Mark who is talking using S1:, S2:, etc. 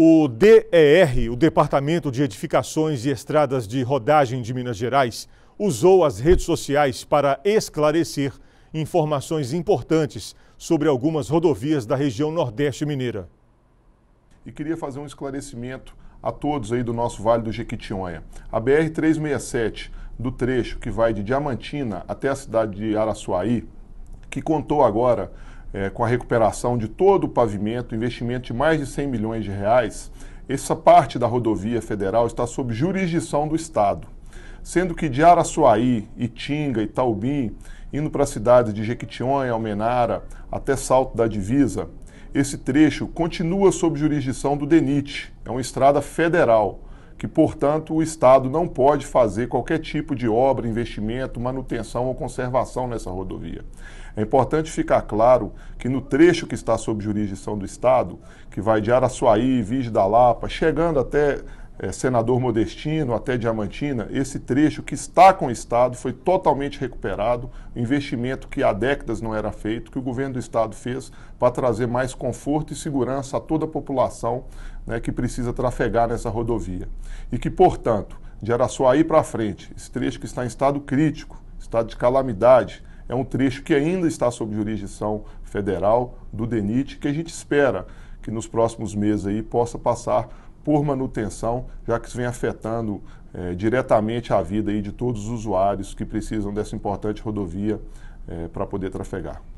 S1: O DER, o Departamento de Edificações e Estradas de Rodagem de Minas Gerais, usou as redes sociais para esclarecer informações importantes sobre algumas rodovias da região Nordeste Mineira.
S2: E queria fazer um esclarecimento a todos aí do nosso Vale do Jequitinhonha. A BR 367 do trecho que vai de Diamantina até a cidade de Araçuaí, que contou agora é, com a recuperação de todo o pavimento, investimento de mais de 100 milhões de reais, essa parte da rodovia federal está sob jurisdição do Estado, sendo que de Araçuaí, Itinga e Taubim, indo para as cidades de Jequitinhonha, Almenara, até Salto da Divisa, esse trecho continua sob jurisdição do DENIT, é uma estrada federal que, portanto, o Estado não pode fazer qualquer tipo de obra, investimento, manutenção ou conservação nessa rodovia. É importante ficar claro que no trecho que está sob jurisdição do Estado, que vai de Araçuaí, Viz da Lapa, chegando até é, Senador Modestino até Diamantina, esse trecho que está com o Estado foi totalmente recuperado, investimento que há décadas não era feito, que o governo do Estado fez para trazer mais conforto e segurança a toda a população né, que precisa trafegar nessa rodovia. E que, portanto, de Araçuaí para frente, esse trecho que está em estado crítico, estado de calamidade, é um trecho que ainda está sob jurisdição federal do DENIT, que a gente espera que nos próximos meses aí possa passar por manutenção, já que isso vem afetando é, diretamente a vida aí de todos os usuários que precisam dessa importante rodovia é, para poder trafegar.